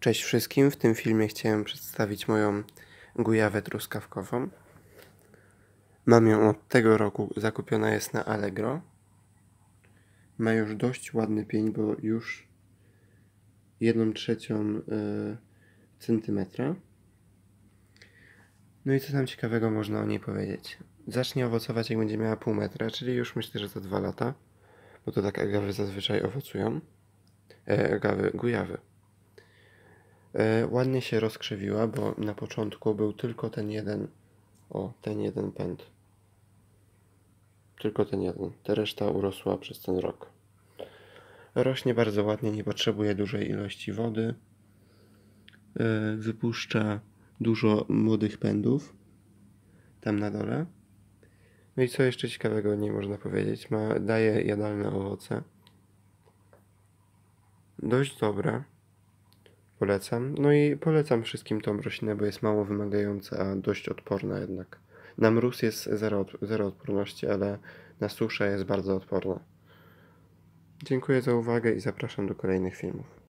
Cześć wszystkim, w tym filmie chciałem przedstawić moją gujawę truskawkową. Mam ją od tego roku, zakupiona jest na Allegro. Ma już dość ładny pień, bo już 1 trzecią e, centymetra. No i co tam ciekawego można o niej powiedzieć? Zacznie owocować jak będzie miała pół metra, czyli już myślę, że za 2 lata, bo to tak agawy zazwyczaj owocują. E, agawy, gujawy. E, ładnie się rozkrzywiła, bo na początku był tylko ten jeden, o, ten jeden pęd. Tylko ten jeden. Ta reszta urosła przez ten rok. Rośnie bardzo ładnie, nie potrzebuje dużej ilości wody. E, wypuszcza dużo młodych pędów tam na dole. No i co jeszcze ciekawego nie można powiedzieć? Ma, daje jadalne owoce. Dość dobre polecam. No i polecam wszystkim tą roślinę, bo jest mało wymagająca, a dość odporna jednak. Na mróz jest zero, zero odporności, ale na suszę jest bardzo odporna. Dziękuję za uwagę i zapraszam do kolejnych filmów.